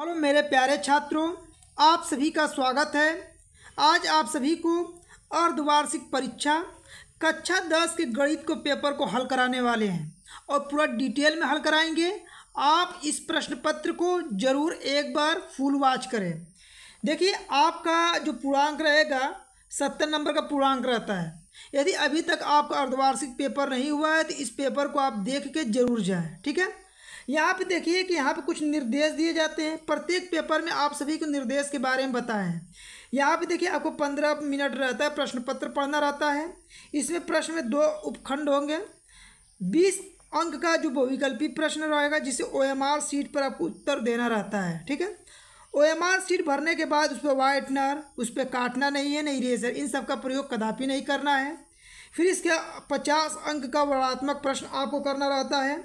hello मेरे प्यारे छात्रों आप सभी का स्वागत है आज आप सभी को अर्धवार्षिक परीक्षा कक्षा दस के गणित को पेपर को हल कराने वाले हैं और पूरा डिटेल में हल कराएंगे आप इस प्रश्न पत्र को ज़रूर एक बार फुल वाच करें देखिए आपका जो पूर्णांक रहेगा सत्तर नंबर का पूर्णांक रहता है यदि अभी तक आपका अर्धवार्षिक पेपर नहीं हुआ है तो इस पेपर को आप देख के जरूर जाएँ ठीक है यहाँ पे देखिए कि यहाँ पे कुछ निर्देश दिए जाते हैं प्रत्येक पेपर में आप सभी को निर्देश के बारे में बताएं यहाँ पे देखिए आपको पंद्रह मिनट रहता है प्रश्न पत्र पढ़ना रहता है इसमें प्रश्न में दो उपखंड होंगे बीस अंक का जो बहुविकल्पी प्रश्न रहेगा जिसे ओ एम आर सीट पर आपको उत्तर देना रहता है ठीक है ओ एम आर सीट भरने के बाद उस पर वाइटनर उस पर काटना नहीं है नहीं रेजर इन सब का प्रयोग कदापि नहीं करना है फिर इसके पचास अंक का वर्णात्मक प्रश्न आपको करना रहता है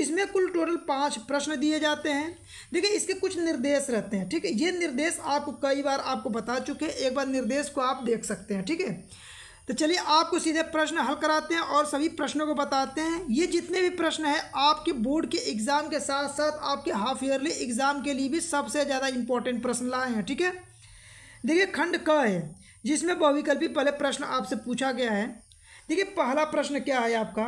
इसमें कुल टोटल पाँच प्रश्न दिए जाते हैं देखिए इसके कुछ निर्देश रहते हैं ठीक है ये निर्देश आपको कई बार आपको बता चुके हैं एक बार निर्देश को आप देख सकते हैं ठीक है तो चलिए आपको सीधे प्रश्न हल कराते हैं और सभी प्रश्नों को बताते हैं ये जितने भी प्रश्न हैं आपके बोर्ड के एग्ज़ाम के साथ साथ आपके हाफ ईयरली एग्ज़ाम के लिए भी सबसे ज़्यादा इंपॉर्टेंट प्रश्न लाए हैं ठीक है देखिए खंड क है जिसमें बहुविकल्पी पहले प्रश्न आपसे पूछा गया है देखिए पहला प्रश्न क्या है आपका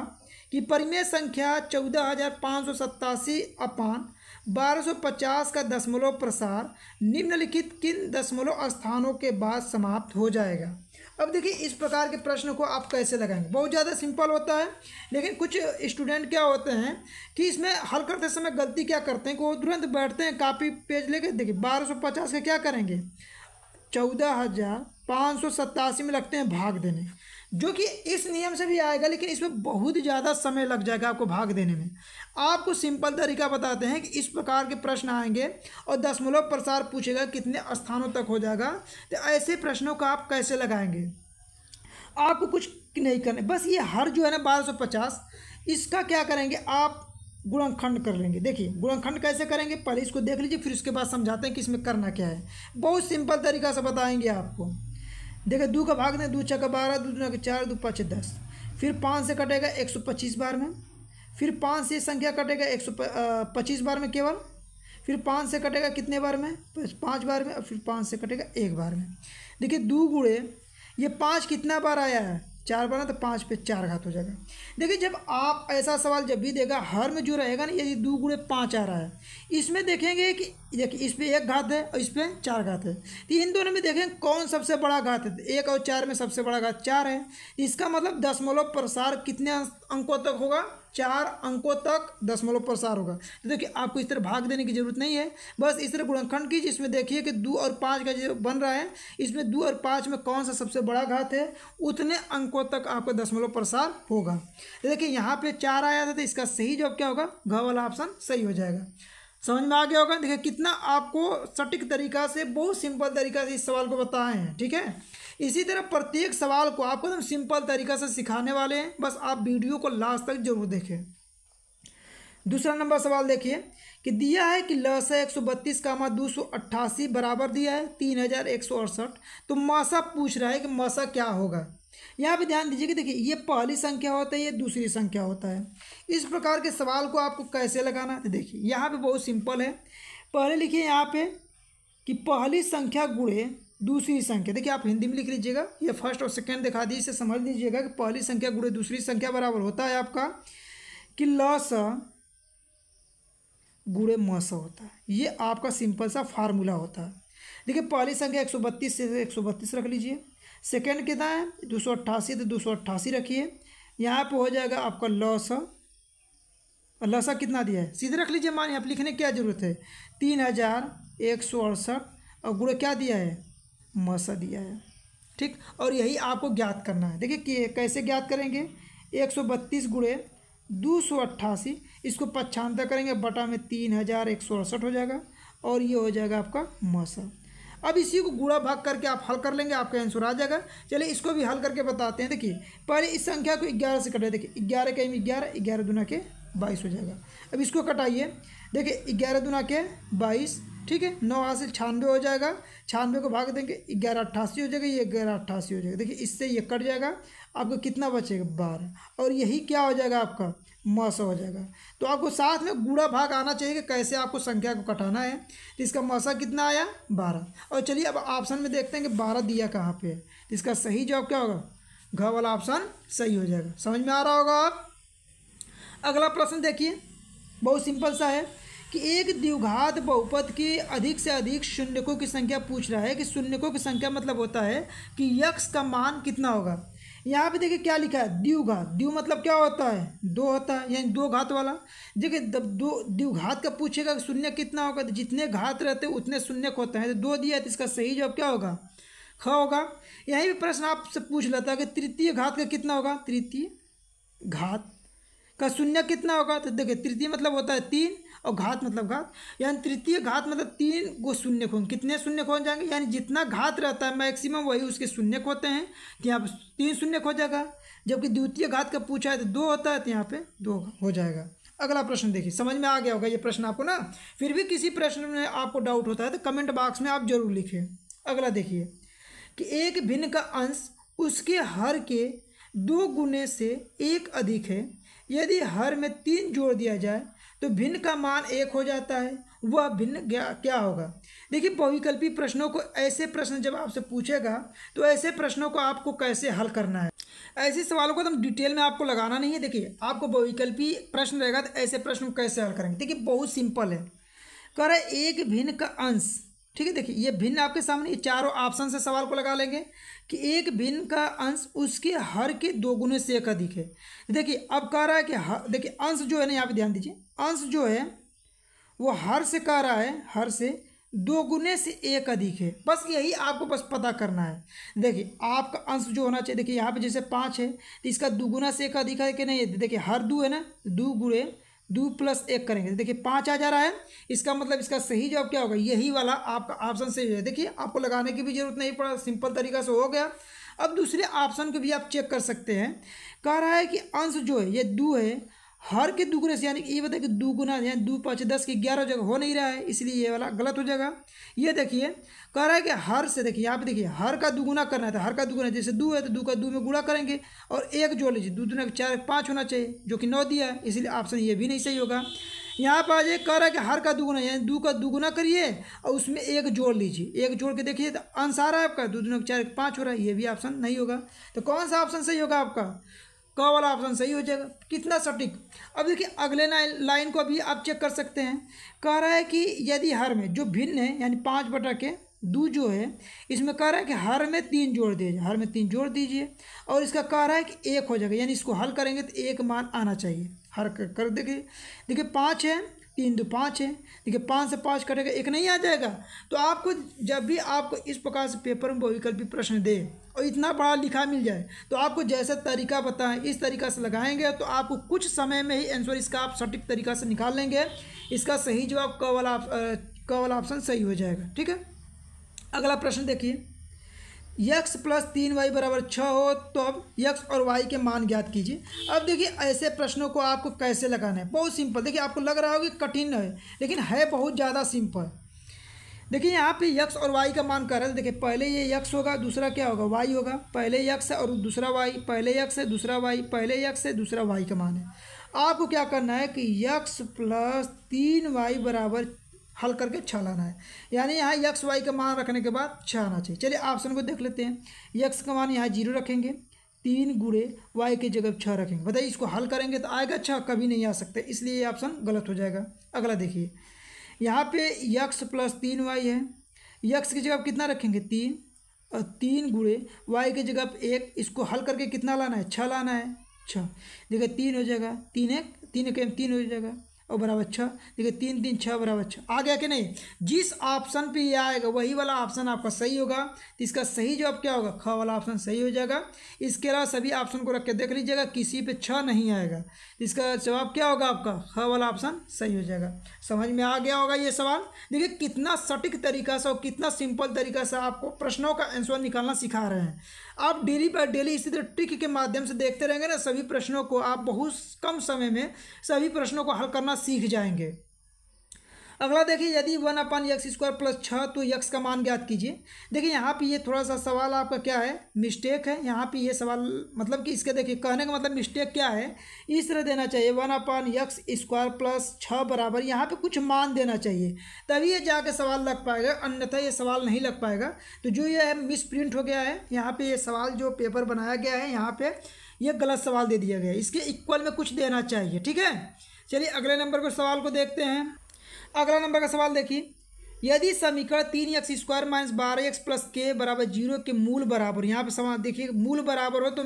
कि परिमेय संख्या चौदह हजार पाँच सौ सत्तासी अपान बारह सौ पचास का दशमलव प्रसार निम्नलिखित किन दशमलव स्थानों के बाद समाप्त हो जाएगा अब देखिए इस प्रकार के प्रश्न को आप कैसे लगाएंगे बहुत ज़्यादा सिंपल होता है लेकिन कुछ स्टूडेंट क्या होते हैं कि इसमें हल करते समय गलती क्या करते हैं कि वो तुरंत बैठते हैं कापी पेज लेके देखिए बारह सौ पचास का क्या करेंगे चौदह हज़ार पाँच सौ सत्तासी में लगते हैं भाग देने जो कि इस नियम से भी आएगा लेकिन इसमें बहुत ज़्यादा समय लग जाएगा आपको भाग देने में आपको सिंपल तरीका बताते हैं कि इस प्रकार के प्रश्न आएंगे और दशमलव प्रसार पूछेगा कितने स्थानों तक हो जाएगा तो ऐसे प्रश्नों का आप कैसे लगाएंगे आपको कुछ नहीं करने बस ये हर जो है ना बारह सौ पचास इसका क्या करेंगे आप गुणनखंड कर लेंगे देखिए गुणनखंड कैसे करेंगे पहले इसको देख लीजिए फिर उसके बाद समझाते हैं कि इसमें करना क्या है बहुत सिंपल तरीका से बताएंगे आपको देखिए दो का भाग दें दो छः का बारह दो दुना के चार दो पाँच दस फिर पाँच से कटेगा एक सौ पच्चीस बार में फिर पाँच से संख्या कटेगा एक सौ पच्चीस बार में केवल फिर पाँच से कटेगा कितने बार में पाँच बार में और फिर पाँच से कटेगा एक बार में देखिए दो गुड़े ये पाँच कितना बार आया है चार बना तो पाँच पे चार घात हो जाएगा देखिए जब आप ऐसा सवाल जब भी देगा हर में जो रहेगा ना यदि दो गुड़े पाँच आ रहा है इसमें देखेंगे कि देखिए इस पर एक घात है और इस पर चार घात है तो इन दोनों में देखेंगे कौन सबसे बड़ा घात है एक और चार में सबसे बड़ा घात चार है इसका मतलब दशमलव प्रसार कितने अंकों तक होगा चार अंकों तक दशमलव प्रसार होगा तो देखिए आपको इस तरह भाग देने की जरूरत नहीं है बस इस तरह गुणनखंड कीजिए इसमें देखिए कि दो और पाँच का जो बन रहा है इसमें दो और पाँच में कौन सा सबसे बड़ा घात है उतने अंकों तक आपका दशमलव प्रसार होगा देखिए यहाँ पर चार आया था तो इसका सही जवाब क्या होगा घ वाला ऑप्शन सही हो जाएगा समझ में आ गया होगा देखिए कितना आपको सटीक तरीका से बहुत सिंपल तरीका से इस सवाल को बताए हैं ठीक है इसी तरह प्रत्येक सवाल को आपको एकदम सिंपल तरीका से सिखाने वाले हैं बस आप वीडियो को लास्ट तक जरूर देखें दूसरा नंबर सवाल देखिए कि दिया है कि लसा एक सौ बत्तीस मा दो सौ अट्ठासी बराबर दिया है तीन हज़ार एक सौ अड़सठ तो मासा पूछ रहा है कि मासा क्या होगा यहाँ पे ध्यान दीजिए कि देखिए ये पहली संख्या होता है ये दूसरी संख्या होता है इस प्रकार के सवाल को आपको कैसे लगाना है देखिए यहाँ पे बहुत सिंपल है पहले लिखिए यहाँ पे कि पहली संख्या गुड़े दूसरी संख्या देखिए आप हिंदी में लिख लीजिएगा ये फर्स्ट और सेकेंड दिखा दिए इसे समझ लीजिएगा कि पहली संख्या गुड़े दूसरी संख्या बराबर होता है आपका कि ल स गुड़े म होता है ये आपका सिंपल सा फार्मूला होता है देखिए पहली संख्या एक सौ बत्तीस से एक सौ बत्तीस रख लीजिए सेकेंड कितना है दो सौ अट्ठासी से तो दो सौ अट्ठासी रखिए यहाँ पर हो जाएगा आपका लौसा और लौसा कितना दिया है सीधे रख लीजिए मान यहाँ पर लिखने की क्या ज़रूरत है तीन हज़ार एक सौ अड़सठ और गुड़े क्या दिया है मसा दिया है ठीक और यही आपको ज्ञात करना है देखिए कैसे ज्ञात करेंगे एक सौ बत्तीस गुड़े दो सौ अट्ठासी इसको पच्छांतर करेंगे बटा में तीन हज़ार एक सौ अड़सठ हो जाएगा और ये हो जाएगा आपका मसा अब इसी को गुड़ा भाग करके आप हल कर लेंगे आपका आंसर आ जाएगा चलिए इसको भी हल करके बताते हैं देखिए पहले इस संख्या को ग्यारह से कटाए देखिए ग्यारह के एम ग्यारह ग्यारह दुना के बाईस हो जाएगा अब इसको कटाइए देखिए ग्यारह दुना के बाईस ठीक है नौ हासिल छानवे हो जाएगा छानवे को भाग देंगे ग्यारह अट्ठासी हो जाएगा ये ग्यारह अट्ठासी हो जाएगा देखिए इससे ये कट जाएगा आपको कितना बचेगा बारह और यही क्या हो जाएगा आपका मौसा हो जाएगा तो आपको साथ में गूढ़ा भाग आना चाहिए कि कैसे आपको संख्या को कटाना है तो इसका मौसा कितना आया बारह और चलिए अब ऑप्शन में देखते हैं कि बारह दिया कहाँ पर तो इसका सही जवाब क्या होगा घ वाला ऑप्शन सही हो जाएगा समझ में आ रहा होगा आप अगला प्रश्न देखिए बहुत सिंपल सा है कि एक द्विघात बहुपद के अधिक से अधिक शून्यकों की संख्या पूछ रहा है कि शून्यकों की संख्या मतलब होता है कि यक्ष का मान कितना होगा यहाँ पे देखिए क्या लिखा है द्विघात द्यु मतलब क्या होता है दो होता है यानी दो घात वाला देखिए दो द्विघात का पूछेगा कि शून्य कितना होगा तो जितने घात रहते उतने शून्य होते हैं तो दो दिया तो इसका सही जवाब क्या होगा ख होगा यहीं भी प्रश्न आपसे पूछ लेता है कि तृतीय घात का कितना होगा तृतीय घात का शून्य कितना होगा तो देखिए तृतीय मतलब होता है तीन और घात मतलब घात यानी तृतीय घात मतलब तीन गो शून्य खोन कितने शून्य खोन जाएंगे यानी जितना घात रहता है मैक्सिमम वही उसके शून्य खोते हैं तो यहाँ पर तीन शून्य खो जाएगा जबकि द्वितीय घात का पूछा है तो दो होता है तो यहाँ पे दो हो जाएगा अगला प्रश्न देखिए समझ में आ गया होगा ये प्रश्न आपको ना फिर भी किसी प्रश्न में आपको डाउट होता है तो कमेंट बॉक्स में आप जरूर लिखें अगला देखिए कि एक भिन्न का अंश उसके हर के दो गुने से एक अधिक है यदि हर में तीन जोड़ दिया जाए तो भिन्न का मान एक हो जाता है वह भिन्न क्या होगा देखिए बहुविकल्पी प्रश्नों को ऐसे प्रश्न जब आपसे पूछेगा तो ऐसे प्रश्नों को आपको कैसे हल करना है ऐसे सवालों को तो डिटेल में आपको लगाना नहीं है देखिए आपको बहुविकल्पी प्रश्न रहेगा तो ऐसे प्रश्न कैसे हल करेंगे देखिए बहुत सिंपल है कर एक भिन्न का अंश ठीक है देखिए ये भिन्न आपके सामने ये चारों ऑप्शन से सवाल को लगा लेंगे कि एक भिन्न का अंश उसके हर के दो गुने से एक अधिक है देखिए अब कह रहा है कि हर देखिए अंश जो है ना यहाँ पे ध्यान दीजिए अंश जो है वो हर से कह रहा है हर से दो गुने से एक अधिक है बस यही आपको बस पता करना है देखिए आपका अंश जो होना चाहिए देखिए यहाँ पर जैसे पाँच है तो इसका दुगुना से एक अधिक है कि नहीं देखिए हर दो है ना दो गुड़े दो प्लस एक करेंगे तो देखिए पाँच आ जा रहा है इसका मतलब इसका सही जवाब क्या होगा यही वाला आपका ऑप्शन सही है देखिए आपको लगाने की भी जरूरत नहीं पड़ा सिंपल तरीका से हो गया अब दूसरे ऑप्शन को भी आप चेक कर सकते हैं कह रहा है कि अंश जो है ये दो है हर के दुगुने से यानी कि ये बताए कि दुगुना यानी दो पाँच दस की ग्यारह जगह हो नहीं रहा है इसलिए ये वाला गलत हो जाएगा ये देखिए कह रहा है कि हर से देखिए यहाँ पे देखिए हर का दुगुना करना है तो हर का दुगुना जैसे दो है तो दो का दो में गुणा करेंगे और एक जोड़ लीजिए दो दुना चार पाँच होना चाहिए जो कि नौ दिया है इसलिए ऑप्शन ये भी नहीं सही होगा यहाँ पर आ जाए कह रहा है कि हर का दुगुना यानी दो का दुगुना करिए और उसमें एक जोड़ लीजिए एक जोड़ के देखिए तो आंसर है आपका दो दुना चार पाँच हो रहा है ये भी ऑप्शन नहीं होगा तो कौन सा ऑप्शन सही होगा आपका क वाला ऑप्शन सही हो जाएगा कितना सटीक अब देखिए अगले लाइन को अभी आप चेक कर सकते हैं कह रहा है कि यदि हर में जो भिन्न है यानी पाँच बटा के दो जो है इसमें कह रहा है कि हर में तीन जोड़ दीजिए हर में तीन जोड़ दीजिए और इसका कह रहा है कि एक हो जाएगा यानी इसको हल करेंगे तो एक मान आना चाहिए हर कर देखिए देखिए पाँच है तीन दो पाँच है देखिए पाँच से पाँच कटेगा एक नहीं आ जाएगा तो आपको जब भी आपको इस प्रकार से पेपर में बहुविकल्पी प्रश्न दे और इतना बड़ा लिखा मिल जाए तो आपको जैसा तरीका बताएं इस तरीका से लगाएंगे तो आपको कुछ समय में ही आंसर इसका आप सटीक तरीका से निकाल लेंगे इसका सही जवाब क वाला क वाला ऑप्शन सही हो जाएगा ठीक है अगला प्रश्न देखिए यक्स प्लस तीन वाई बराबर छः हो तो अब यक्स और वाई के मान ज्ञात कीजिए अब देखिए ऐसे प्रश्नों को आपको कैसे लगाना है बहुत सिंपल देखिए आपको लग रहा होगा कठिन है लेकिन है बहुत ज़्यादा सिंपल देखिए यहाँ पे यक्स और वाई का मान कर रहे हैं देखिए पहले ये यक्स होगा दूसरा क्या होगा वाई होगा पहले यक्स है और दूसरा वाई पहले यक्स है दूसरा वाई पहले यक्स है दूसरा वाई का मान है आपको क्या करना है कि यक्स प्लस तीन वाई बराबर हल करके छः लाना है यानी यहाँ यक्स वाई का मान रखने के बाद छः आना चाहिए चलिए ऑप्शन को देख लेते हैं यक्स का मान यहाँ जीरो रखेंगे तीन गुड़े वाई की जगह छः रखेंगे बताइए इसको हल करेंगे तो आएगा छः कभी नहीं आ सकता इसलिए ये ऑप्शन गलत हो जाएगा अगला देखिए यहाँ पे यक्स प्लस तीन वाई है यक्स की जगह कितना रखेंगे तीन और तीन गुड़े वाई की जगह एक इसको हल करके कितना लाना है छः लाना है छः देखिए तीन हो जाएगा तीन एक तीन एक तीन हो जाएगा और बराबर छः देखिए तीन तीन छः बराबर छः आ गया कि नहीं जिस ऑप्शन पे ये आएगा वही वाला ऑप्शन आपका सही होगा तो इसका सही जवाब क्या होगा ख वाला ऑप्शन सही हो जाएगा इसके अलावा सभी ऑप्शन को रख के देख लीजिएगा किसी पे छः नहीं आएगा तो इसका जवाब क्या होगा आपका ख वाला ऑप्शन सही हो जाएगा समझ में आ गया होगा ये सवाल देखिए कितना सटीक तरीका से और कितना सिंपल तरीका से आपको प्रश्नों का आंसर निकालना सिखा रहे हैं आप डेली पर डेली इसी तरह ट्रिक के माध्यम से देखते रहेंगे ना सभी प्रश्नों को आप बहुत कम समय में सभी प्रश्नों को हल करना सीख जाएंगे अगला देखिए यदि one upon x square plus छः तो यक्स का मान ज्ञात कीजिए देखिए यहाँ पे ये थोड़ा सा सवाल आपका क्या है मिस्टेक है यहाँ पे ये सवाल मतलब कि इसके देखिए कहने का मतलब मिस्टेक क्या है इस तरह देना चाहिए one upon x square plus छः बराबर यहाँ पे कुछ मान देना चाहिए तभी ये जाके सवाल लग पाएगा अन्यथा ये सवाल नहीं लग पाएगा तो जो ये है मिस प्रिंट हो गया है यहाँ पर ये सवाल जो पेपर बनाया गया है यहाँ पर ये गलत सवाल दे दिया गया है इसके इक्वल में कुछ देना चाहिए ठीक है चलिए अगले नंबर पर सवाल को देखते हैं अगला नंबर का सवाल देखिए यदि समीकरण तीन एक्स स्क्वायर माइनस बारह एक्स प्लस के बराबर जीरो के मूल बराबर यहाँ पे सवाल देखिए मूल बराबर हो तो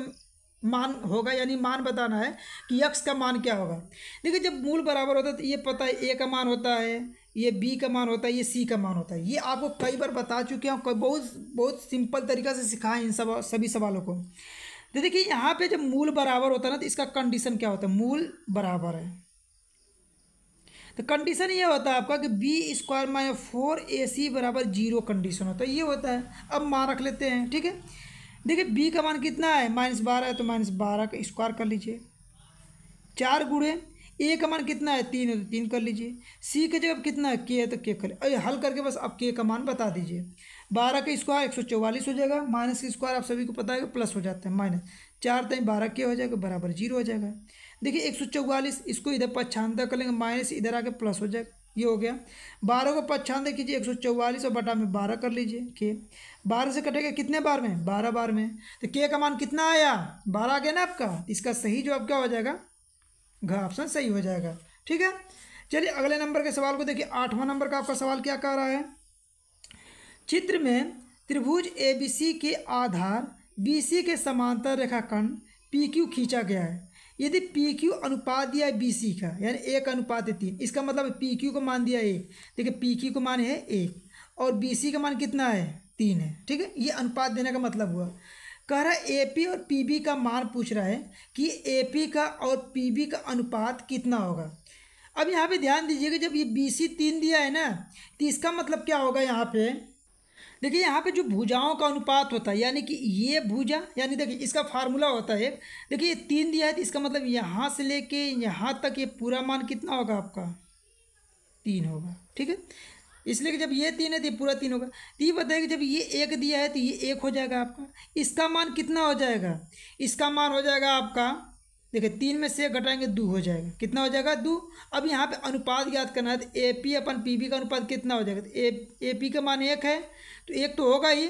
मान होगा यानी मान बताना है कि यक्स का मान क्या होगा देखिए जब मूल बराबर होता है तो ये पता है ए का मान होता है ये बी का मान होता है ये सी का मान होता है ये आपको कई बार बता चुके हैं बहुत बहुत सिंपल तरीका से सिखाएं इन सब सभी सवालों को तो देखिए यहाँ पे जब मूल बराबर होता है ना तो इसका कंडीशन क्या होता है मूल बराबर है तो कंडीशन ये होता है आपका कि b square minus four a c बराबर जीरो कंडीशन होता है ये होता है अब मान रख लेते हैं ठीक है देखिए बी का मान कितना है माइनस बारह है तो माइनस बारह का स्क्वायर कर लीजिए चार गुड़े ए का मान कितना है तीन है तो तीन कर लीजिए सी का जगह कितना है के है तो के कर अरे हल करके बस आप के का मान बता दीजिए बारह का स्क्वायर एक सौ चौवालीस हो जाएगा माइनस का स्क्वायर आप सभी को पता है प्लस हो जाता है माइनस चार तीन बारह के हो जाएगा बराबर जीरो हो जाएगा देखिए एक सौ चौवालीस इसको इधर पच्छानता कर लेंगे माइनस इधर आके प्लस हो जाएगा ये हो गया बारह को पच्छानता कीजिए एक सौ चौवालीस और बटा में बारह कर लीजिए के बारह से कटेगा कितने बार में बारह बार में तो के का मान कितना आया बारह आ गया ना आपका इसका सही जवाब क्या हो जाएगा घ ऑप्शन सही हो जाएगा ठीक है चलिए अगले नंबर के सवाल को देखिए आठवां नंबर का आपका सवाल क्या कह रहा है चित्र में त्रिभुज ए बी सी के आधार बी सी के समांतर रेखाखंड पी क्यू खींचा गया है यदि पी क्यू अनुपात दिया है बी सी का यानी एक अनुपात है तीन इसका मतलब पी क्यू को मान दिया एक देखिए पी क्यू को मान है एक और बी सी का मान कितना है तीन है ठीक है ये अनुपात देने का मतलब हुआ कह रहा है ए पी और पी बी का मान पूछ रहा है कि ए पी का और पी बी का अनुपात कितना होगा अब यहाँ पे ध्यान दीजिएगा जब ये बी सी तीन दिया है ना तो इसका मतलब क्या होगा यहाँ पे देखिए यहाँ पे जो भुजाओं का अनुपात होता है यानी कि ये भुजा यानी देखिए इसका फार्मूला होता है देखिए तीन दिया है तो इसका मतलब यहाँ से लेके यहाँ तक ये पूरा मान कितना होगा आपका तीन होगा ठीक है इसलिए कि जब ये तीन है तो ये पूरा तीन होगा तो ये बताइए कि जब ये एक दिया है तो ये एक हो जाएगा आपका इसका मान कितना हो जाएगा इसका मान हो जाएगा आपका देखिए तीन में से घटाएंगे दो हो जाएगा कितना हो जाएगा दो अब यहाँ पे अनुपात याद करना है तो A P upon P B का अनुपात कितना हो जाएगा तो ए ए पी का मान एक है तो एक तो होगा ही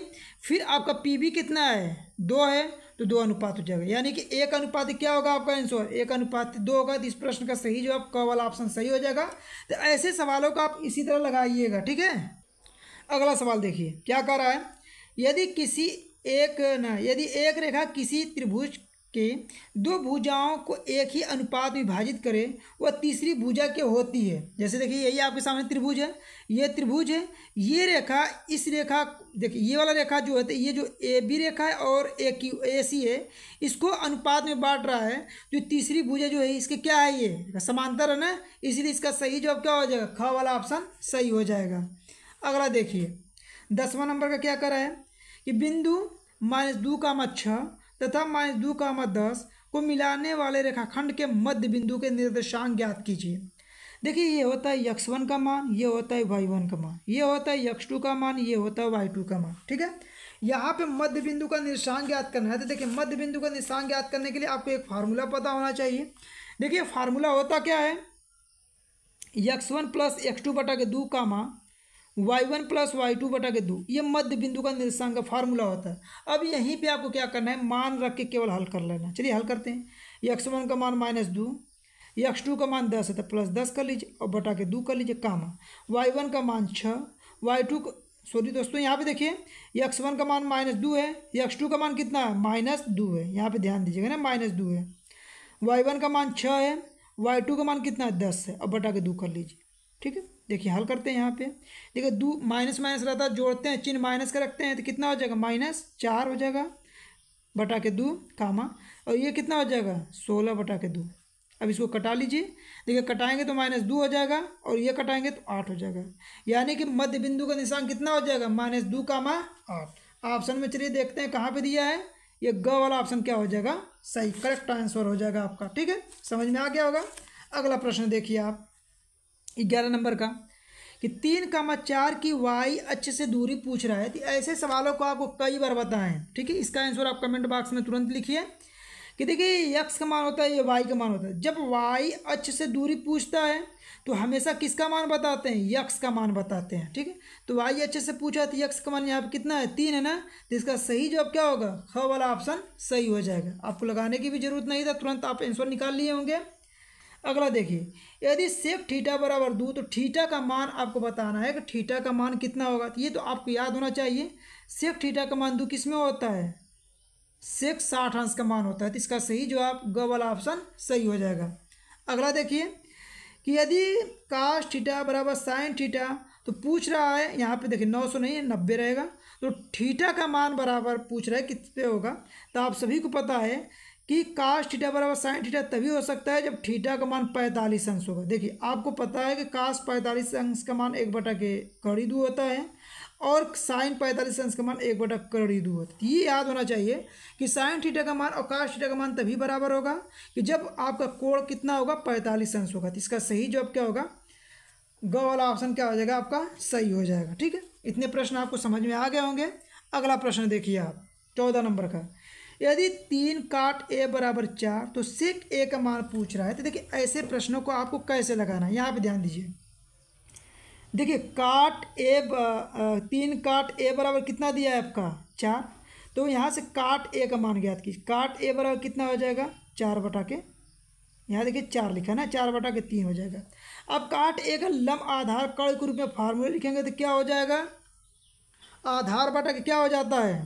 फिर आपका पी कितना है दो है तो दो अनुपात हो जाएगा यानी कि एक अनुपात क्या होगा आपका आंसर एक अनुपात दो होगा तो इस प्रश्न का सही जवाब क वाला ऑप्शन सही हो जाएगा तो ऐसे सवालों को आप इसी तरह लगाइएगा ठीक है अगला सवाल देखिए क्या कह रहा है यदि किसी एक ना यदि एक रेखा किसी त्रिभुज के दो भुजाओं को एक ही अनुपात विभाजित करे वह तीसरी भुजा के होती है जैसे देखिए यही आपके सामने त्रिभुज है ये त्रिभुज है ये रेखा इस रेखा देखिए ये वाला रेखा जो है तो ये जो ए बी रेखा है और ए की ए सी है इसको अनुपात में बांट रहा है जो तीसरी भुजा जो है इसके क्या है ये समांतर है ना इसलिए इसका सही जवाब क्या हो जाएगा ख वाला ऑप्शन सही हो जाएगा अगला देखिए दसवां नंबर का क्या करा है कि बिंदु माइनस दो मत छः तथा माइनस दो मत दस को मिलाने वाले रेखाखंड के मध्य बिंदु के निर्देशांक ज्ञात कीजिए देखिए ये होता है यक्स वन का मान ये होता है वाई वन का मान ये होता है यक्स टू का मान ये होता है वाई टू का मान ठीक है यहाँ पे मध्य बिंदु का निशान ज्ञात करना है तो देखिए मध्य बिंदु का निशान ज्ञात करने के लिए आपको एक फार्मूला पता होना चाहिए देखिए फार्मूला होता क्या है x one plus x two बटा के दो का मान y one plus y two बटा के दो ये मध्य बिंदु का निर्देशांक का फार्मूला होता है अब यहीं पे आपको क्या करना है मान रख के केवल हल कर लेना चलिए हल करते हैं यक्स वन का मान माइनस दो ये एक्स टू का मान दस है तो प्लस दस कर लीजिए और बटा के दो कर लीजिए कामा वाई वन का मान छः वाई टू सॉरी दोस्तों यहाँ पे देखिए एक्स वन का मान माइनस दो है ये एक्स टू का मान कितना है माइनस दो है यहाँ पे ध्यान दीजिएगा ना माइनस दो है वाई वन का मान छः है वाई टू का मान कितना है दस है और बटा के दो कर लीजिए ठीक है देखिए हल करते हैं यहाँ पे देखिए दो माइनस माइनस रहता है जोड़ते हैं चिन्ह माइनस का रखते हैं तो कितना हो जाएगा माइनस चार हो जाएगा बटा के दो कामा और ये कितना हो जाएगा सोलह बटा के दो अब इसको कटा लीजिए देखिए कटाएंगे तो माइनस दो हो जाएगा और ये कटाएंगे तो आठ हो जाएगा यानी कि मध्य बिंदु का निशान कितना हो जाएगा माइनस दो का मा आठ ऑप्शन में चलिए देखते हैं कहाँ पे दिया है ये ग वाला ऑप्शन क्या हो जाएगा सही करेक्ट आंसर हो जाएगा आपका ठीक है समझ में आ गया होगा अगला प्रश्न देखिए आप ग्यारह नंबर का कि तीन कामा चार की वाई अच्छे से दूरी पूछ रहा है तो ऐसे सवालों को आपको कई बार बताएं ठीक है इसका आंसर आप कमेंट बॉक्स में तुरंत लिखिए कि देखिए यक्स का मान होता है या वाई का मान होता है जब वाई अक्ष से दूरी पूछता है तो हमेशा किसका मान बताते हैं यक्स का मान बताते हैं ठीक है तो वाई अच्छे से पूछा तो यक्स का मान यहाँ पर कितना है तीन है ना तो इसका सही जवाब क्या होगा ख वाला ऑप्शन सही हो जाएगा आपको लगाने की भी जरूरत नहीं था तुरंत आप आंसर निकाल लिए होंगे अगला देखिए यदि सेफ ठीटा बराबर दो तो ठीटा का मान आपको बताना है कि ठीटा का मान कितना होगा तो ये तो आपको याद होना चाहिए सेफ ठीटा का मान दो किस में होता है सेक्स साठ अंश का मान होता है तो इसका सही जवाब ग वाला ऑप्शन सही हो जाएगा अगला देखिए कि यदि काश ठीठा बराबर साइन ठीठा तो पूछ रहा है यहाँ पे देखिए नौ सौ नहीं है नब्बे रहेगा तो ठीठा का मान बराबर पूछ रहा है कित पे होगा तो आप सभी को पता है कि काश ठीठा बराबर साइन ठीठा तभी हो सकता है जब ठीठा का मान पैंतालीस अंश होगा देखिए आपको पता है कि काश पैंतालीस अंश का मान एक बटा के दू होता है और साइन पैंतालीस अंश का मान एक बटा करोड़ दू होता है ये याद होना चाहिए कि साइन थीटा का मान और काश थीटा का मान तभी बराबर होगा कि जब आपका कोण कितना होगा पैंतालीस अंश होगा तो इसका सही जवाब क्या होगा ग वाला ऑप्शन क्या हो जाएगा आपका सही हो जाएगा ठीक है इतने प्रश्न आपको समझ में आ गए होंगे अगला प्रश्न देखिए आप चौदह नंबर का यदि तीन काट ए बराबर चार तो सेक ए का मान पूछ रहा है तो देखिए ऐसे प्रश्नों को आपको कैसे लगाना है यहाँ पर ध्यान दीजिए देखिए काट ए तीन काट ए बराबर कितना दिया है आपका चार तो यहाँ से काट ए का मान ज्ञात कीजिए काट ए बराबर कितना हो जाएगा चार बटा के यहाँ देखिए चार लिखा है ना चार बटा के तीन हो जाएगा अब काट ए का लम आधार कर्ण के रूप में फार्मूला लिखेंगे तो क्या हो जाएगा आधार बटा के क्या हो जाता है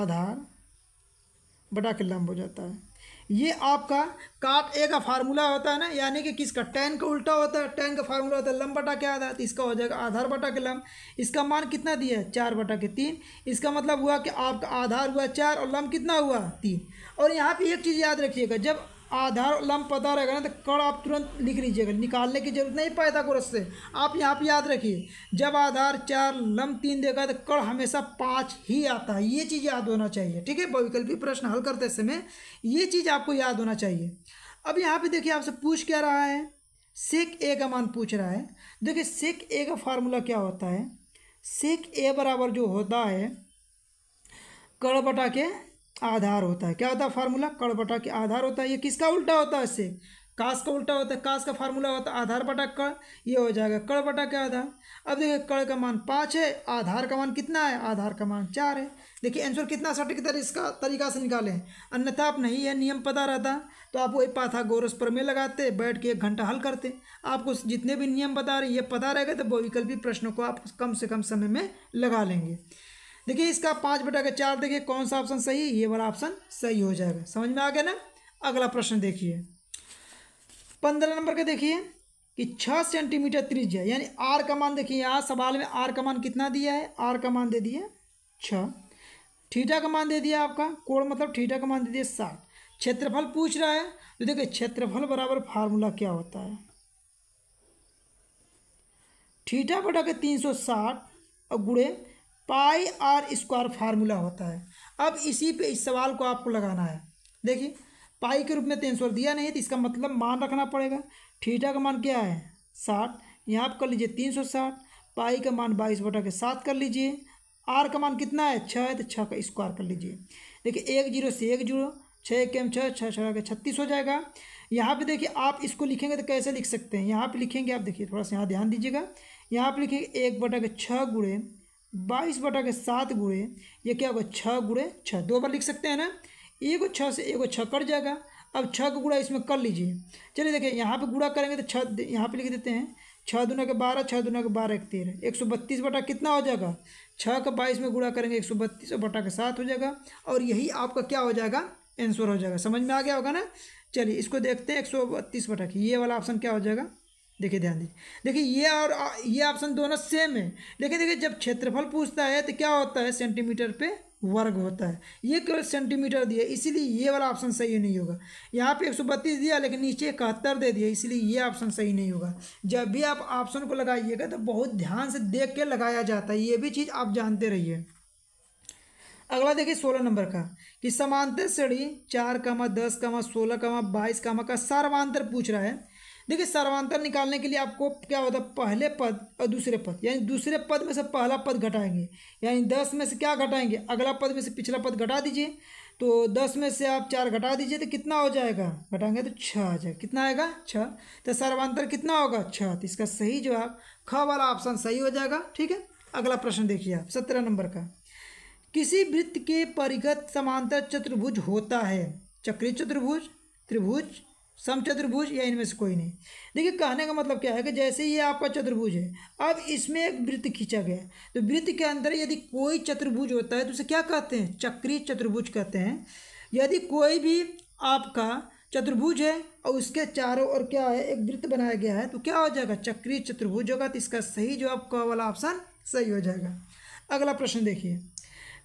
आधार बटा के लम्ब हो जाता है ये आपका काट ए का फार्मूला होता है ना यानी कि किसका टेन का उल्टा होता है टेन का फार्मूला होता है लम बटा के आधा तो इसका हो जाएगा आधार बटा के लम इसका मान कितना दिया है चार बटा के तीन इसका मतलब हुआ कि आपका आधार हुआ चार और लम कितना हुआ तीन और यहाँ पे एक चीज़ याद रखिएगा जब आधार लम पता रहेगा ना तो कड़ आप तुरंत लिख लीजिएगा निकालने की जरूरत नहीं पाइथागोरस से आप यहाँ पर याद रखिए जब आधार चार लंब तीन देगा तो कड़ हमेशा पाँच ही आता है ये चीज़ याद होना चाहिए ठीक है बहुविकल्पी प्रश्न हल करते समय ये चीज़ आपको याद होना चाहिए अब यहाँ पे देखिए आपसे पूछ क्या रहा है सेक ए का मान पूछ रहा है देखिए सेक ए का फार्मूला क्या होता है सेक ए बराबर जो होता है कड़ बटा के आधार होता है क्या होता है फार्मूला कड़बटा बटा के आधार होता है ये किसका उल्टा होता है इससे कास का उल्टा होता है कास का फार्मूला होता है आधार बटा कड़ ये हो जाएगा कड़ बटा क्या आधार अब देखिए कड़ का मान पाँच है आधार का मान कितना है आधार का मान चार है देखिए आंसर कितना सटीक इसका तरीका से निकालें अन्यथा आप नहीं है नियम पता रहता तो आप वही पाथा पर में लगाते बैठ के एक घंटा हल करते आपको जितने भी नियम बता रहे ये पता रहेगा तो विकल्पी प्रश्नों को आप कम से कम समय में लगा लेंगे देखिए इसका पाँच बटा के चार देखिए कौन सा ऑप्शन सही है ये वाला ऑप्शन सही हो जाएगा समझ में आ गया ना अगला प्रश्न देखिए पंद्रह नंबर का देखिए कि छः सेंटीमीटर त्रिज्या यानी आर का मान देखिए यहाँ सवाल में आर का मान कितना दिया है आर का मान दे दिया छः ठीठा का मान दे दिया आपका कोण मतलब ठीठा का मान दे दिया साठ क्षेत्रफल पूछ रहा है तो देखिए क्षेत्रफल बराबर फार्मूला क्या होता है ठीठा बटा के तीन सौ साठ और गुड़े पाई आर स्क्वायर फार्मूला होता है अब इसी पे इस सवाल को आपको लगाना है देखिए पाई के रूप में तीन सौ दिया नहीं तो इसका मतलब मान रखना पड़ेगा ठीठा का मान क्या है साठ यहाँ आप कर लीजिए तीन सौ साठ पाई का मान बाईस बटा के सात कर लीजिए आर का मान कितना है छः है तो छः का स्क्वायर कर लीजिए देखिए एक जीरो से एक जीरो छः एक एम छः छः छः के छत्तीस हो जाएगा यहाँ पे देखिए आप इसको लिखेंगे तो कैसे लिख सकते हैं यहाँ पे लिखेंगे आप देखिए थोड़ा सा यहाँ ध्यान दीजिएगा यहाँ पे लिखेंगे एक बटा के छः गुड़े बाईस बटा के सात गुड़े ये क्या होगा छः गुड़े छः दो बार लिख सकते हैं ना एक छः से एक छः कट जाएगा अब छः का गुड़ा इसमें कर लीजिए चलिए देखिए यहाँ पे गुड़ा करेंगे तो छः यहाँ पे लिख देते हैं छः दुना के बारह छः दुना के बारह एक तेरह एक सौ बत्तीस बटा कितना हो जाएगा छः का बाईस में गुड़ा करेंगे एक सौ बत्तीस और बटा के साथ हो जाएगा और यही आपका क्या हो जाएगा आंसर हो जाएगा समझ में आ गया होगा ना चलिए इसको देखते हैं एक सौ बत्तीस बटा के ये वाला ऑप्शन क्या हो जाएगा देखिए ध्यान दीजिए देखिए ये और ये ऑप्शन दोनों सेम है लेकिन देखिए जब क्षेत्रफल पूछता है तो क्या होता है सेंटीमीटर पे वर्ग होता है ये केवल सेंटीमीटर दिया इसीलिए ये वाला ऑप्शन सही नहीं होगा यहाँ पे एक सौ बत्तीस दिया लेकिन नीचे इकहत्तर दे दिया इसलिए ये ऑप्शन सही नहीं होगा जब भी आप ऑप्शन को लगाइएगा तो बहुत ध्यान से देख के लगाया जाता है ये भी चीज़ आप जानते रहिए अगला देखिए सोलह नंबर का कि समांतर श्रेणी चार कामा दस कामा सोलह कामा बाईस कामा का सर्वांतर पूछ रहा है देखिए सर्वांतर निकालने के लिए आपको क्या होता है पहले पद और दूसरे पद यानी दूसरे पद में से पहला पद घटाएंगे यानी दस में से क्या घटाएंगे अगला पद में से पिछला पद घटा दीजिए तो दस में से आप चार घटा दीजिए तो कितना हो जाएगा घटाएंगे तो छः आ जाएगा कितना आएगा छः तो सर्वांतर कितना होगा छः तो इसका सही जवाब ख वाला ऑप्शन सही हो जाएगा ठीक है अगला प्रश्न देखिए आप सत्रह नंबर का किसी वृत्त के परिगत समांतर चतुर्भुज होता है चक्री चतुर्भुज त्रिभुज समचतुर्भुज या इनमें से कोई नहीं देखिए कहने का मतलब क्या है कि जैसे ये आपका चतुर्भुज है अब इसमें एक वृत्त खींचा गया तो वृत्त के अंदर यदि कोई चतुर्भुज होता है तो उसे क्या कहते हैं चक्रीय चतुर्भुज कहते हैं यदि कोई भी आपका चतुर्भुज है और उसके चारों ओर क्या है एक वृत्त बनाया गया है तो क्या हो जाएगा चक्रीय चतुर्भुज होगा तो इसका सही जवाब क वाला ऑप्शन सही हो जाएगा अगला प्रश्न देखिए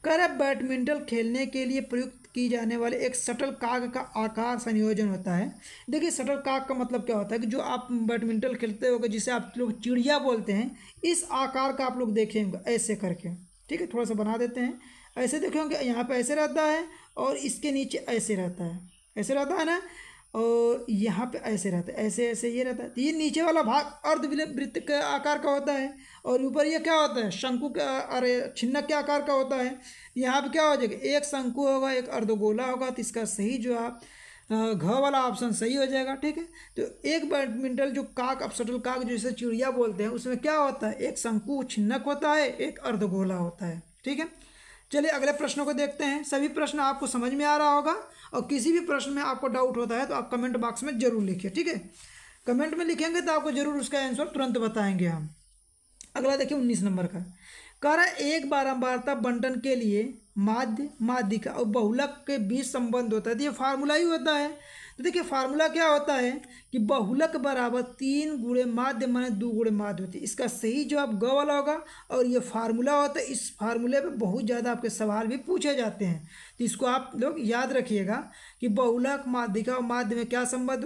कर बैडमिंटन खेलने के लिए प्रयुक्त की जाने वाले एक शटल काग का आकार संयोजन होता है देखिए शटल काग का मतलब क्या होता है कि जो आप बैडमिंटन खेलते हो जिसे आप लोग चिड़िया बोलते हैं इस आकार का आप लोग देखेंगे ऐसे करके ठीक है थोड़ा सा बना देते हैं ऐसे देखेंगे यहाँ पर ऐसे रहता है और इसके नीचे ऐसे रहता है ऐसे रहता है ना और यहाँ पे ऐसे रहता है ऐसे ऐसे ये रहता है तो ये नीचे वाला भाग अर्ध वृत्त के आकार का होता है और ऊपर ये क्या होता है शंकु का अरे छिन्नक के आकार का होता है यहाँ पे क्या हो जाएगा एक शंकु होगा एक अर्धगोला होगा तो इसका सही जो है घ वाला ऑप्शन सही हो जाएगा ठीक है तो एक बैडमिंटन जो काक अब शटल काक जिसे चिड़िया बोलते हैं उसमें क्या होता है एक शंकु छिन्नक होता है एक अर्धगोला होता है ठीक है चलिए अगले प्रश्नों को देखते हैं सभी प्रश्न आपको समझ में आ रहा होगा और किसी भी प्रश्न में आपको डाउट होता है तो आप कमेंट बॉक्स में ज़रूर लिखिए ठीक है कमेंट में लिखेंगे तो आपको ज़रूर उसका आंसर तुरंत बताएंगे हम अगला देखिए उन्नीस नंबर का कर एक बारंबारता बंटन के लिए माध्य माध्यिका और बहुलक के बीच संबंध होता है तो ये फार्मूला ही होता है तो देखिए फार्मूला क्या होता है कि बहुलक बराबर तीन गुड़े माध्य माने दो गुड़े माध्य होती है इसका सही जवाब ग वाला होगा और ये फार्मूला होता है इस फार्मूले पे बहुत ज़्यादा आपके सवाल भी पूछे जाते हैं तो इसको आप लोग याद रखिएगा कि बहुलक माध्यिका और माध्य में क्या संबंध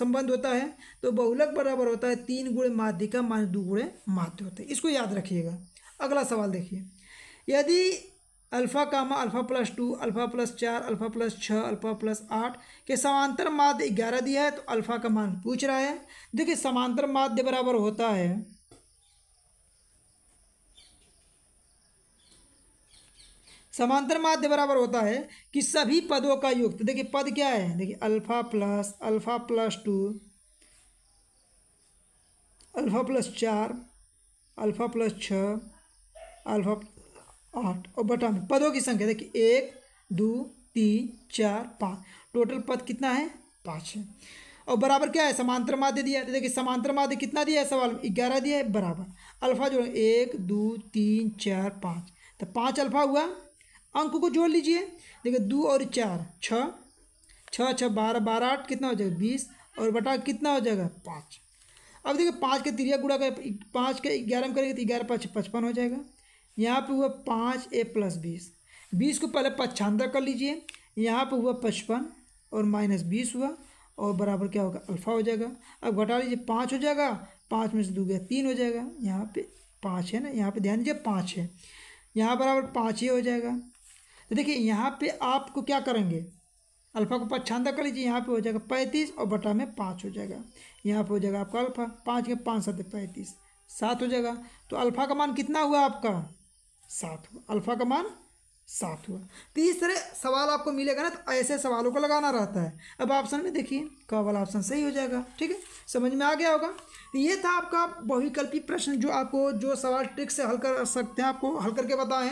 संबंध होता है तो बहुलक बराबर होता है तीन गुड़े माध्यिका माने दो गुड़े माध्य होते हैं इसको याद रखिएगा अगला सवाल देखिए यदि alpha comma alpha plus two alpha plus चार अल्फ़ा प्लस छः अल्फ़ा प्लस आठ के समांतर माध्य ग्यारह दिया है तो अल्फ़ा का मान पूछ रहा है देखिए समांतर माध्य बराबर होता है समांतर माध्य बराबर होता है कि सभी पदों का युक्त देखिए पद क्या है देखिए alpha plus alpha plus two alpha plus चार अल्फ़ा प्लस छः अल्फ़ा आठ और बटा में पदों की संख्या देखिए एक दो तीन चार पाँच टोटल पद कितना है पाँच है और बराबर क्या है समांतर माध्य दिया है तो देखिए समांतर माध्य कितना दिया है सवाल में ग्यारह दिया है बराबर अल्फा जोड़ एक दो तीन चार पाँच तो पाँच अल्फा हुआ अंक को जोड़ लीजिए देखिए दो और चार छः छः छः बारह बारह आठ कितना हो जाएगा बीस और बटा कितना हो जाएगा पाँच अब देखिए पाँच का तिरिया गुड़ा का पाँच का ग्यारह में करेंगे तो ग्यारह पाँच पचपन हो जाएगा यहाँ पे हुआ पाँच ए प्लस बीस बीस को पहले पच्छांदा कर लीजिए यहाँ पे हुआ पचपन और माइनस बीस हुआ और बराबर क्या होगा अल्फ़ा हो जाएगा अब घटा लीजिए पाँच हो जाएगा पाँच में से दो गया तीन हो जाएगा यहाँ पे पाँच है ना यहाँ पे ध्यान दीजिए पाँच है यहाँ बराबर पाँच ही हो जाएगा तो देखिए यहाँ पे आपको क्या करेंगे अल्फ़ा को पछांदा कर लीजिए यहाँ पे हो जाएगा पैंतीस और बटा में पाँच हो जाएगा यहाँ पे हो जाएगा आपका अल्फ़ा पाँच के पाँच सात पैंतीस सात हो जाएगा तो अल्फ़ा का मान कितना हुआ आपका सात हुआ अल्फा का मान सात हुआ तो इस तरह सवाल आपको मिलेगा ना तो ऐसे सवालों को लगाना रहता है अब ऑप्शन में देखिए क वाला ऑप्शन सही हो जाएगा ठीक है समझ में आ गया होगा तो ये था आपका बहुविकल्पी प्रश्न जो आपको जो सवाल ट्रिक से हल कर सकते हैं आपको हल करके बताएं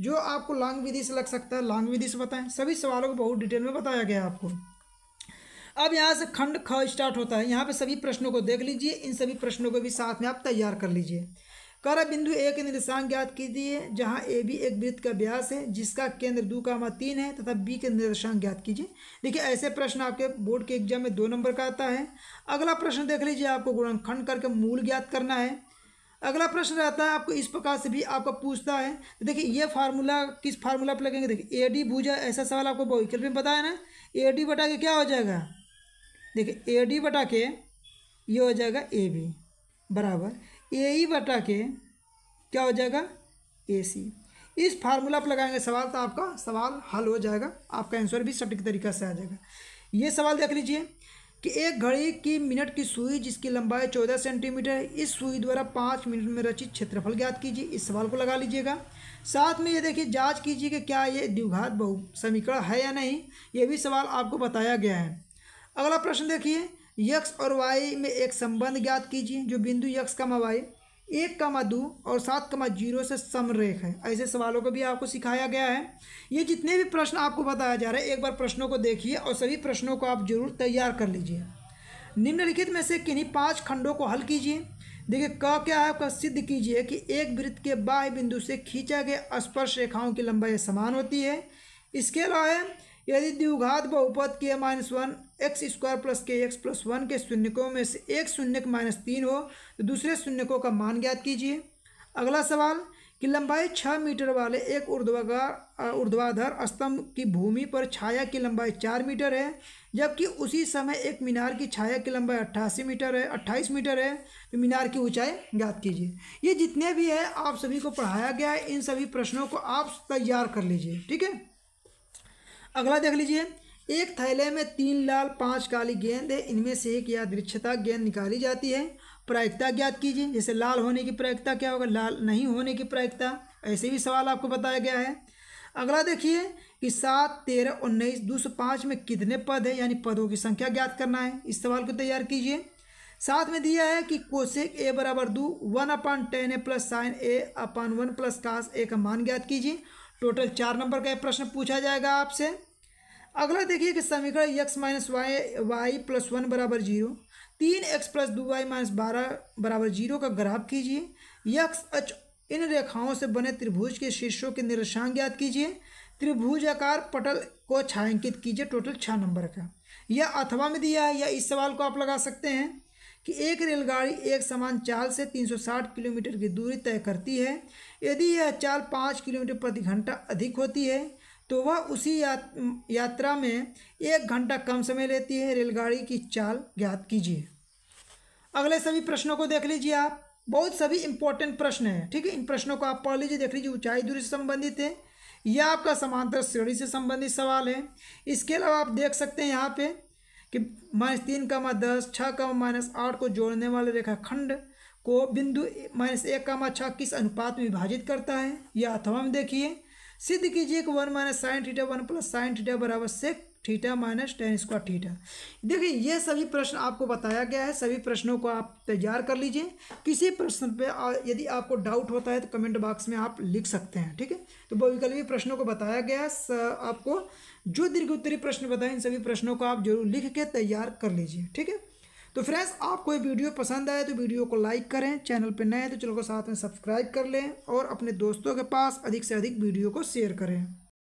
जो आपको लांग विधि से लग सकता है लांग विधि से बताएं सभी सवालों को बहुत डिटेल में बताया गया आपको अब यहाँ से खंड ख स्टार्ट होता है यहाँ पे सभी प्रश्नों को देख लीजिए इन सभी प्रश्नों को भी साथ में आप तैयार कर लीजिए कर बिंदु ए के निर्देशांक ज्ञात कीजिए जहाँ ए बी एक वृत्त का व्यास है जिसका केंद्र दो का मा तीन है तथा बी के निर्देशांक ज्ञात कीजिए देखिए ऐसे प्रश्न आपके बोर्ड के एग्जाम में दो नंबर का आता है अगला प्रश्न देख लीजिए आपको गुणनखंड करके मूल ज्ञात करना है अगला प्रश्न रहता है आपको इस प्रकार से भी आपका पूछता है तो देखिए ये फार्मूला किस फार्मूला पर लगेंगे देखिए ए डी भूजा ऐसा सवाल आपको बहुविकल्प में बताया ना ए डी बटा के क्या हो जाएगा देखिए ए डी बटा के ये हो जाएगा ए बी बराबर ए ई बटा के क्या हो जाएगा ए सी इस फार्मूला पर लगाएंगे सवाल तो आपका सवाल हल हो जाएगा आपका आंसर भी सटीक तरीका से आ जाएगा ये सवाल देख लीजिए कि एक घड़ी की मिनट की सुई जिसकी लंबाई चौदह सेंटीमीटर है इस सुई द्वारा पाँच मिनट में रचित क्षेत्रफल ज्ञात कीजिए इस सवाल को लगा लीजिएगा साथ में ये देखिए जांच कीजिए कि क्या ये द्विघात बहु समीकरण है या नहीं ये भी सवाल आपको बताया गया है अगला प्रश्न देखिए यक्ष और वाई में एक संबंध ज्ञात कीजिए जो बिंदु यक्ष कमा वाई एक कमा दो और सात कमा जीरो से समरेख है ऐसे सवालों को भी आपको सिखाया गया है ये जितने भी प्रश्न आपको बताया जा रहा है एक बार प्रश्नों को देखिए और सभी प्रश्नों को आप जरूर तैयार कर लीजिए निम्नलिखित में से किन्हीं पाँच खंडों को हल कीजिए देखिए क क्या है आपका सिद्ध कीजिए कि एक वृत्त के बाह्य बिंदु से खींचा गया स्पर्श रेखाओं की लंबाई समान होती है इसके अलावा यदि द्विघात बहुपद के minus one x square plus k x plus one के शून्यकों में से एक शून्यक माइनस तीन हो तो दूसरे शून्यकों का मान ज्ञात कीजिए अगला सवाल कि लंबाई छः मीटर वाले एक ऊर्ध्वागार ऊर्ध्वाधर स्तंभ की भूमि पर छाया की लंबाई चार मीटर है जबकि उसी समय एक मीनार की छाया की लंबाई अट्ठासी मीटर है अट्ठाईस मीटर है तो मीनार की ऊंचाई ज्ञात कीजिए ये जितने भी है आप सभी को पढ़ाया गया है इन सभी प्रश्नों को आप तैयार कर लीजिए ठीक है अगला देख लीजिए एक थैले में तीन लाल पांच काली गेंद है इनमें से एक यादृक्षता गेंद निकाली जाती है प्रायिकता ज्ञात कीजिए जैसे लाल होने की प्रायिकता क्या होगा लाल नहीं होने की प्रायिकता ऐसे भी सवाल आपको बताया गया है अगला देखिए कि सात तेरह उन्नीस दो सौ पाँच में कितने पद है यानी पदों की संख्या ज्ञात करना है इस सवाल को तैयार कीजिए साथ में दिया है कि कोशेक ए बराबर दो one upon tan A plus sin A upon one plus cos A का मान ज्ञात कीजिए टोटल चार नंबर का प्रश्न पूछा जाएगा आपसे अगला देखिए कि समीकरण x minus y y plus one बराबर जीरो तीन एक्स प्लस दो वाई माइनस बारह बराबर जीरो का ग्राफ कीजिए यक्स अच इन रेखाओं से बने त्रिभुज के शीर्षों के निर्देशांक ज्ञात कीजिए त्रिभुज आकार पटल को छायांकित कीजिए टोटल छः नंबर का यह अथवा में दिया है या इस सवाल को आप लगा सकते हैं कि एक रेलगाड़ी एक समान चाल से 360 किलोमीटर की दूरी तय करती है यदि यह चाल पाँच किलोमीटर प्रति घंटा अधिक होती है तो वह उसी यात, यात्रा में एक घंटा कम समय लेती है रेलगाड़ी की चाल ज्ञात कीजिए अगले सभी प्रश्नों को देख लीजिए आप बहुत सभी इंपॉर्टेंट प्रश्न हैं ठीक है इन प्रश्नों को आप पढ़ लीजिए देख लीजिए ऊंचाई दूरी से संबंधित है या आपका समांतर श्रेणी से संबंधित सवाल है इसके अलावा आप देख सकते हैं यहाँ पे कि माइनस तीन का मा दस छः का माइनस आठ को जोड़ने वाले रेखाखंड को बिंदु माइनस एक का मा छः किस अनुपात में विभाजित करता है या अथवा में देखिए सिद्ध कीजिए कि one minus sin theta one plus sin theta बराबर sec theta minus tan square theta देखिए ये सभी प्रश्न आपको बताया गया है सभी प्रश्नों को आप तैयार कर लीजिए किसी प्रश्न पे यदि आपको डाउट होता है तो कमेंट बॉक्स में आप लिख सकते हैं ठीक है तो विकल्पी प्रश्नों को बताया गया है आपको जो दीर्घ उत्तरी प्रश्न बताए इन सभी प्रश्नों को आप जरूर लिख के तैयार कर लीजिए ठीक है तो फ्रेंड्स आपको ये वीडियो पसंद आए तो वीडियो को लाइक करें चैनल पर नए तो चैनल को साथ में सब्सक्राइब कर लें और अपने दोस्तों के पास अधिक से अधिक वीडियो को शेयर करें